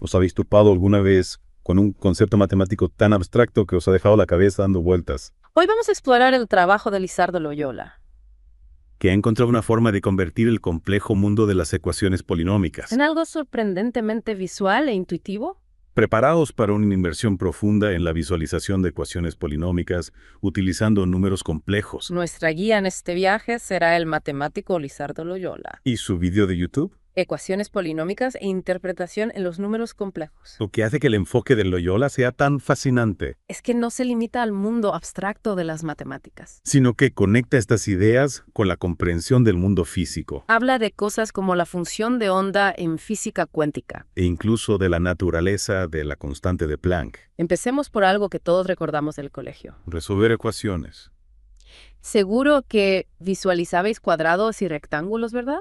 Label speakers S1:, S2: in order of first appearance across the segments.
S1: ¿Os habéis topado alguna vez con un concepto matemático tan abstracto que os ha dejado la cabeza dando vueltas?
S2: Hoy vamos a explorar el trabajo de Lizardo Loyola.
S1: Que ha encontrado una forma de convertir el complejo mundo de las ecuaciones polinómicas. En
S2: algo sorprendentemente visual e intuitivo.
S1: Preparados para una inversión profunda en la visualización de ecuaciones polinómicas utilizando números complejos.
S2: Nuestra guía en este viaje será el matemático Lizardo Loyola.
S1: ¿Y su video de YouTube?
S2: ecuaciones polinómicas e interpretación en los números complejos.
S1: Lo que hace que el enfoque de Loyola sea tan fascinante.
S2: Es que no se limita al mundo abstracto de las matemáticas.
S1: Sino que conecta estas ideas con la comprensión del mundo físico.
S2: Habla de cosas como la función de onda en física cuántica.
S1: E incluso de la naturaleza de la constante de Planck.
S2: Empecemos por algo que todos recordamos del colegio.
S1: Resolver ecuaciones.
S2: Seguro que visualizabais cuadrados y rectángulos, ¿verdad?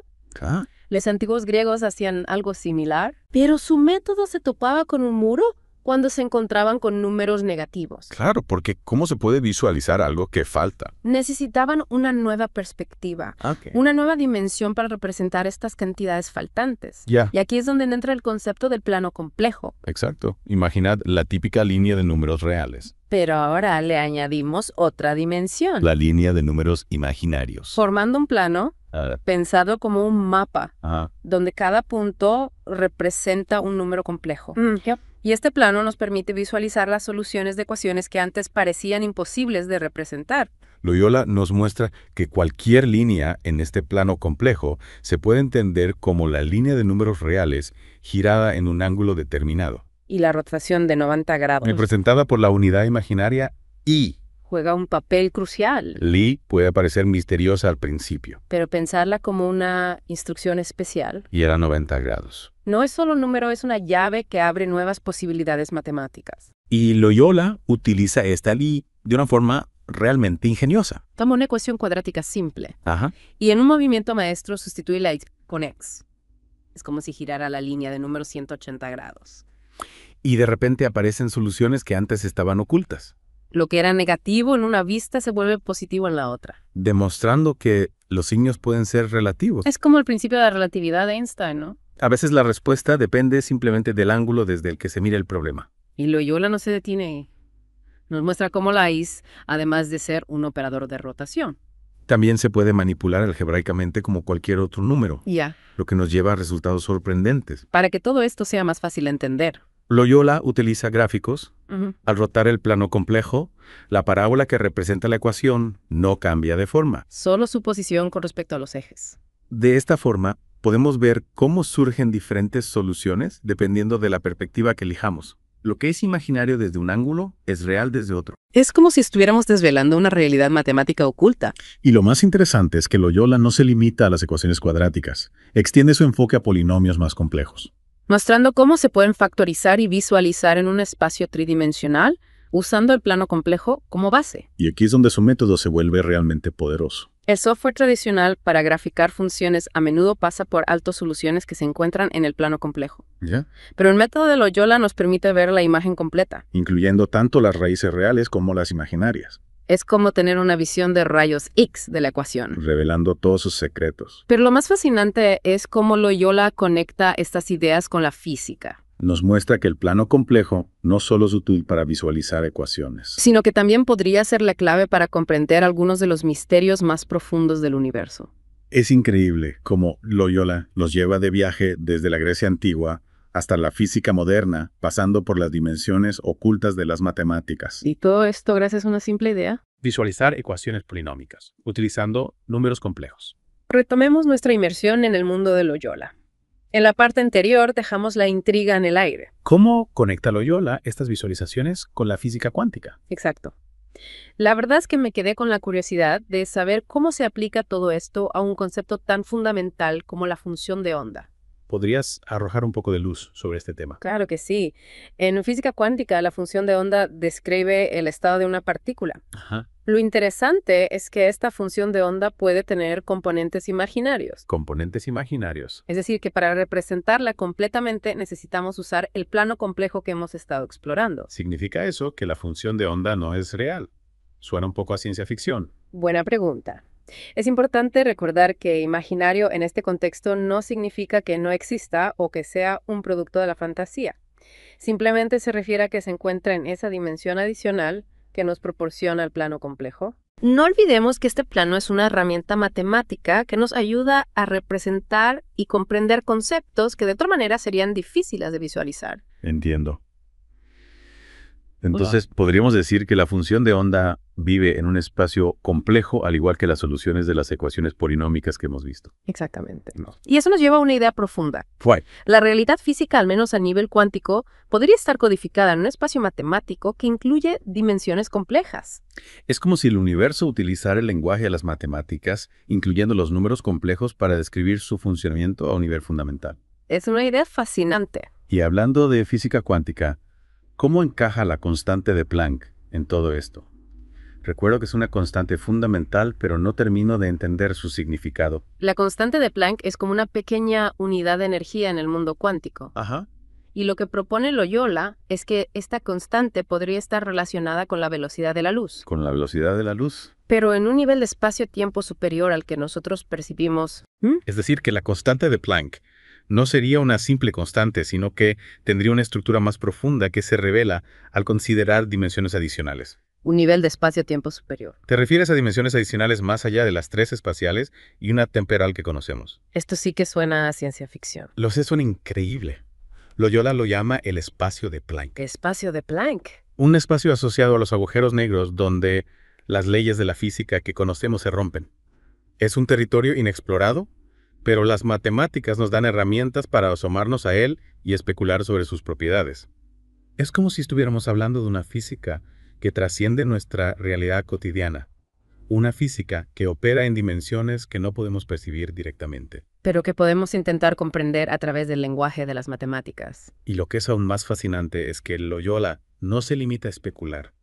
S2: Los antiguos griegos hacían algo similar, pero su método se topaba con un muro cuando se encontraban con números negativos.
S1: Claro, porque ¿cómo se puede visualizar algo que falta?
S2: Necesitaban una nueva perspectiva, ah, una nueva dimensión para representar estas cantidades faltantes. Y aquí es donde entra el concepto del plano complejo.
S1: Exacto. Imaginad la típica línea de números reales.
S2: Pero ahora le añadimos otra dimensión.
S1: La línea de números imaginarios.
S2: Formando un plano pensado como un mapa, donde cada punto representa un número complejo. Mm, y este plano nos permite visualizar las soluciones de ecuaciones que antes parecían imposibles de representar.
S1: Loyola nos muestra que cualquier línea en este plano complejo se puede entender como la línea de números reales girada en un ángulo determinado.
S2: Y la rotación de 90 grados.
S1: Representada por la unidad imaginaria I
S2: juega un papel crucial.
S1: Li puede parecer misteriosa al principio.
S2: Pero pensarla como una instrucción especial.
S1: Y era 90 grados.
S2: No es solo un número, es una llave que abre nuevas posibilidades matemáticas.
S1: Y Loyola utiliza esta Li de una forma realmente ingeniosa.
S2: Toma una ecuación cuadrática simple. Ajá. Y en un movimiento maestro sustituye la con x. Es como si girara la línea de número 180 grados.
S1: Y de repente aparecen soluciones que antes estaban ocultas.
S2: Lo que era negativo en una vista se vuelve positivo en la otra.
S1: Demostrando que los signos pueden ser relativos.
S2: Es como el principio de la relatividad de Einstein, ¿no?
S1: A veces la respuesta depende simplemente del ángulo desde el que se mira el problema.
S2: Y Loyola no se detiene. Nos muestra cómo la is, además de ser un operador de rotación.
S1: También se puede manipular algebraicamente como cualquier otro número. Ya. Lo que nos lleva a resultados sorprendentes.
S2: Para que todo esto sea más fácil de entender,
S1: Loyola utiliza gráficos. Al rotar el plano complejo, la parábola que representa la ecuación no cambia de forma.
S2: Solo su posición con respecto a los ejes.
S1: De esta forma, podemos ver cómo surgen diferentes soluciones dependiendo de la perspectiva que elijamos. Lo que es imaginario desde un ángulo es real desde otro.
S2: Es como si estuviéramos desvelando una realidad matemática oculta.
S1: Y lo más interesante es que Loyola no se limita a las ecuaciones cuadráticas, extiende su enfoque a polinomios más complejos
S2: mostrando cómo se pueden factorizar y visualizar en un espacio tridimensional usando el plano complejo como base.
S1: Y aquí es donde su método se vuelve realmente poderoso.
S2: El software tradicional para graficar funciones a menudo pasa por alto soluciones que se encuentran en el plano complejo. ¿Ya? Pero el método de Loyola nos permite ver la imagen completa.
S1: Incluyendo tanto las raíces reales como las imaginarias.
S2: Es como tener una visión de rayos X de la ecuación.
S1: Revelando todos sus secretos.
S2: Pero lo más fascinante es cómo Loyola conecta estas ideas con la física.
S1: Nos muestra que el plano complejo no solo es útil para visualizar ecuaciones.
S2: Sino que también podría ser la clave para comprender algunos de los misterios más profundos del universo.
S1: Es increíble cómo Loyola los lleva de viaje desde la Grecia antigua hasta la física moderna, pasando por las dimensiones ocultas de las matemáticas. Y
S2: todo esto gracias a una simple idea.
S1: Visualizar ecuaciones polinómicas, utilizando números complejos.
S2: Retomemos nuestra inmersión en el mundo de Loyola. En la parte anterior dejamos la intriga en el aire.
S1: ¿Cómo conecta Loyola estas visualizaciones con la física cuántica?
S2: Exacto. La verdad es que me quedé con la curiosidad de saber cómo se aplica todo esto a un concepto tan fundamental como la función de onda.
S1: ¿Podrías arrojar un poco de luz sobre este tema?
S2: Claro que sí. En física cuántica, la función de onda describe el estado de una partícula. Lo interesante es que esta función de onda puede tener componentes imaginarios.
S1: Componentes imaginarios.
S2: Es decir, que para representarla completamente necesitamos usar el plano complejo que hemos estado
S1: explorando. Significa eso que la función de onda no es real. Suena un poco a ciencia ficción.
S2: Buena pregunta. Es importante recordar que imaginario en este contexto no significa que no exista o que sea un producto de la fantasía. Simplemente se refiere a que se encuentra en esa dimensión adicional que nos proporciona el plano complejo. No olvidemos que este plano es una herramienta matemática que nos ayuda a representar y comprender conceptos que de otra manera serían difíciles de visualizar.
S1: Entiendo. Entonces, podríamos decir que la función de onda vive en un espacio complejo, al igual que las soluciones de las ecuaciones polinómicas que hemos visto.
S2: Exactamente. Y eso nos lleva a una idea profunda. Fue. La realidad física, al menos a nivel cuántico, podría estar codificada en un espacio matemático que incluye dimensiones complejas.
S1: Es como si el universo utilizara el lenguaje de las matemáticas, incluyendo los números complejos, para describir su funcionamiento a un nivel fundamental.
S2: Es una idea fascinante.
S1: Y hablando de física cuántica, ¿cómo encaja la constante de Planck en todo esto? Recuerdo que es una constante fundamental, pero no termino de entender su significado.
S2: La constante de Planck es como una pequeña unidad de energía en el mundo cuántico. Ajá. Y lo que propone Loyola es que esta constante podría estar relacionada con la velocidad de la luz.
S1: Con la velocidad de la luz.
S2: Pero en un nivel de espacio-tiempo superior al que nosotros percibimos.
S1: Es decir, que la constante de Planck no sería una simple constante, sino que tendría una estructura más profunda que se revela al considerar dimensiones adicionales
S2: un nivel de espacio-tiempo superior.
S1: Te refieres a dimensiones adicionales más allá de las tres espaciales y una temporal que conocemos.
S2: Esto sí que suena a ciencia ficción.
S1: Lo sé, suena increíble. Loyola lo llama el espacio de Planck.
S2: ¿Espacio de Planck?
S1: Un espacio asociado a los agujeros negros donde las leyes de la física que conocemos se rompen. Es un territorio inexplorado, pero las matemáticas nos dan herramientas para asomarnos a él y especular sobre sus propiedades. Es como si estuviéramos hablando de una física que trasciende nuestra realidad cotidiana, una física que opera en dimensiones que no podemos percibir directamente.
S2: Pero que podemos intentar comprender a través del lenguaje de las matemáticas.
S1: Y lo que es aún más fascinante es que Loyola no se limita a especular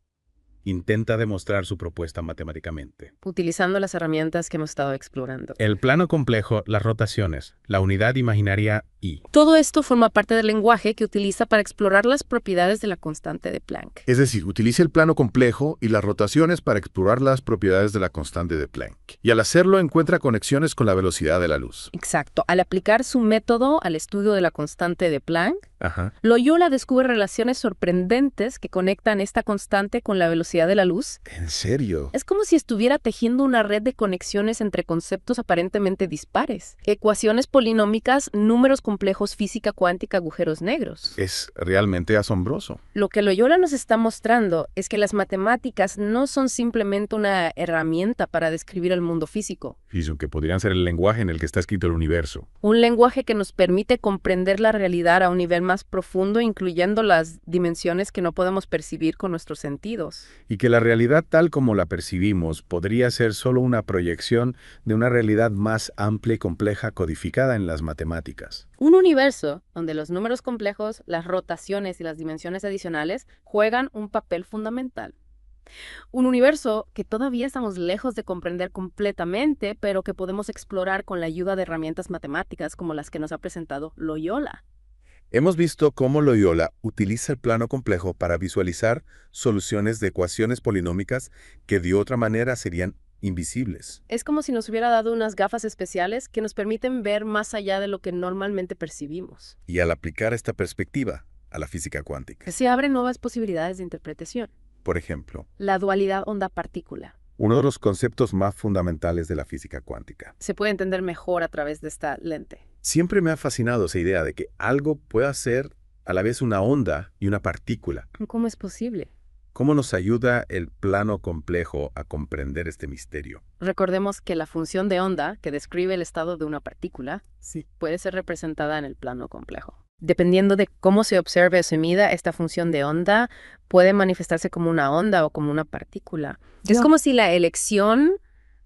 S1: intenta demostrar su propuesta matemáticamente.
S2: Utilizando las herramientas que hemos estado explorando.
S1: El plano complejo, las rotaciones, la unidad imaginaria y...
S2: Todo esto forma parte del lenguaje que utiliza para explorar las propiedades de la constante de Planck.
S1: Es decir, utiliza el plano complejo y las rotaciones para explorar las propiedades de la constante de Planck. Y al hacerlo encuentra conexiones con la velocidad de la luz.
S2: Exacto. Al aplicar su método al estudio de la constante de Planck, Loyola descubre relaciones sorprendentes que conectan esta constante con la velocidad de la luz.
S1: ¿En serio? Es
S2: como si estuviera tejiendo una red de conexiones entre conceptos aparentemente dispares. Ecuaciones polinómicas, números complejos, física cuántica, agujeros negros.
S1: Es realmente asombroso.
S2: Lo que Loyola nos está mostrando es que las matemáticas no son simplemente una herramienta para describir el mundo físico.
S1: sino que podrían ser el lenguaje en el que está escrito el universo.
S2: Un lenguaje que nos permite comprender la realidad a un nivel más profundo, incluyendo las dimensiones que no podemos percibir con nuestros sentidos
S1: y que la realidad tal como la percibimos podría ser solo una proyección de una realidad más amplia y compleja codificada en las matemáticas.
S2: Un universo donde los números complejos, las rotaciones y las dimensiones adicionales juegan un papel fundamental. Un universo que todavía estamos lejos de comprender completamente, pero que podemos explorar con la ayuda de herramientas matemáticas como las que nos ha presentado Loyola.
S1: Hemos visto cómo Loyola utiliza el plano complejo para visualizar soluciones de ecuaciones polinómicas que de otra manera serían invisibles.
S2: Es como si nos hubiera dado unas gafas especiales que nos permiten ver más allá de lo que normalmente percibimos.
S1: Y al aplicar esta perspectiva a la física cuántica.
S2: Se abren nuevas posibilidades de interpretación.
S1: Por ejemplo.
S2: La dualidad onda-partícula
S1: uno de los conceptos más fundamentales de la física cuántica.
S2: Se puede entender mejor a través de esta lente.
S1: Siempre me ha fascinado esa idea de que algo pueda ser a la vez una onda y una partícula.
S2: ¿Cómo es posible?
S1: ¿Cómo nos ayuda el plano complejo a comprender este misterio?
S2: Recordemos que la función de onda, que describe el estado de una partícula, puede ser representada en el plano complejo. Dependiendo de cómo se observe o se mida, esta función de onda puede manifestarse como una onda o como una partícula. Es como si la elección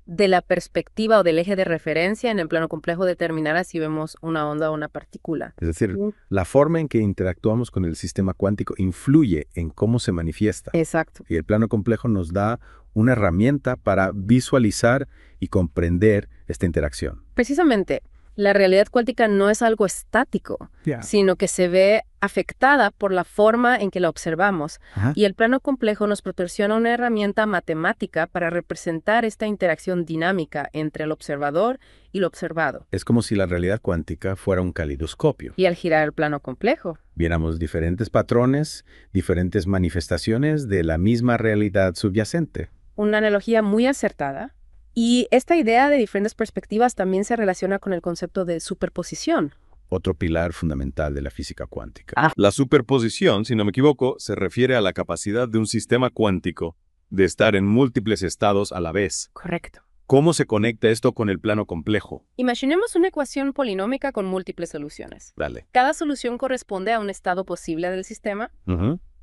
S2: de la perspectiva o del eje de referencia en el plano complejo determinará si vemos una onda o una partícula.
S1: Es decir, la forma en que interactuamos con el sistema cuántico influye en cómo se manifiesta. Exacto. Y el plano complejo nos da una herramienta para visualizar y comprender esta interacción.
S2: Precisamente, la realidad cuántica no es algo estático, sino que se ve afectada por la forma en que la observamos. Y el plano complejo nos proporciona una herramienta matemática para representar esta interacción dinámica entre el observador y lo observado. Es
S1: como si la realidad cuántica fuera un calidoscopio.
S2: Y al girar el plano complejo.
S1: Viéramos diferentes patrones, diferentes manifestaciones de la misma realidad subyacente.
S2: Una analogía muy acertada y esta idea de diferentes perspectivas también se relaciona con el concepto de superposición.
S1: Otro pilar fundamental de la física cuántica. Ah. La superposición, si no me equivoco, se refiere a la capacidad de un sistema cuántico de estar en múltiples estados a la vez. Correcto. ¿Cómo se conecta esto con el plano complejo?
S2: Imaginemos una ecuación polinómica con múltiples soluciones. Dale. Cada solución corresponde a un estado posible del sistema.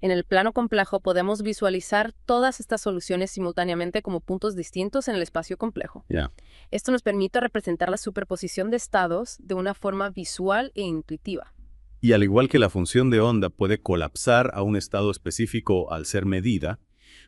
S2: En el plano complejo podemos visualizar todas estas soluciones simultáneamente como puntos distintos en el espacio complejo. Esto nos permite representar la superposición de estados de una forma visual e intuitiva.
S1: Y al igual que la función de onda puede colapsar a un estado específico al ser medida,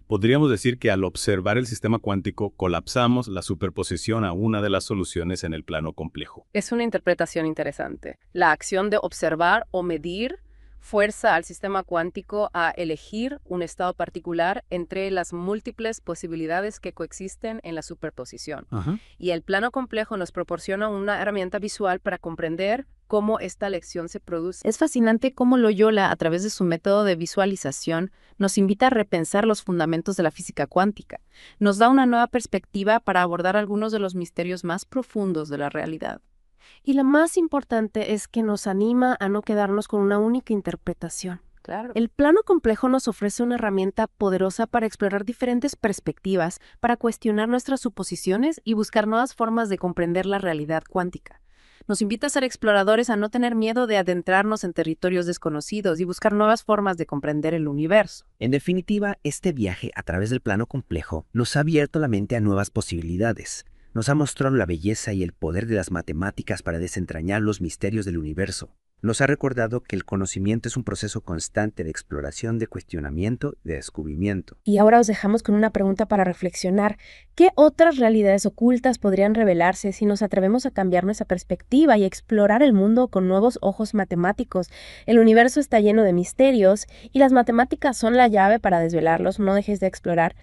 S1: podríamos decir que al observar el sistema cuántico colapsamos la superposición a una de las soluciones en el plano complejo.
S2: Es una interpretación interesante. La acción de observar o medir fuerza al sistema cuántico a elegir un estado particular entre las múltiples posibilidades que coexisten en la superposición. Y el plano complejo nos proporciona una herramienta visual para comprender cómo esta elección se produce. Es fascinante cómo Loyola, a través de su método de visualización, nos invita a repensar los fundamentos de la física cuántica. Nos da una nueva perspectiva para abordar algunos de los misterios más profundos de la realidad. Y la más importante es que nos anima a no quedarnos con una única interpretación. El plano complejo nos ofrece una herramienta poderosa para explorar diferentes perspectivas, para cuestionar nuestras suposiciones y buscar nuevas formas de comprender la realidad cuántica. Nos invita a ser exploradores a no tener miedo de adentrarnos en territorios desconocidos y buscar nuevas formas de comprender el universo. En definitiva, este viaje a través del plano complejo nos ha abierto la mente a nuevas posibilidades, nos ha mostrado la belleza y el poder de las matemáticas para desentrañar los misterios del universo. Nos ha recordado que el conocimiento es un proceso constante
S1: de exploración, de cuestionamiento de descubrimiento.
S2: Y ahora os dejamos con una pregunta para reflexionar. ¿Qué otras realidades ocultas podrían revelarse si nos atrevemos a cambiar nuestra perspectiva y explorar el mundo con nuevos ojos matemáticos? El universo está lleno de misterios y las matemáticas son la llave para desvelarlos. No dejes de explorar.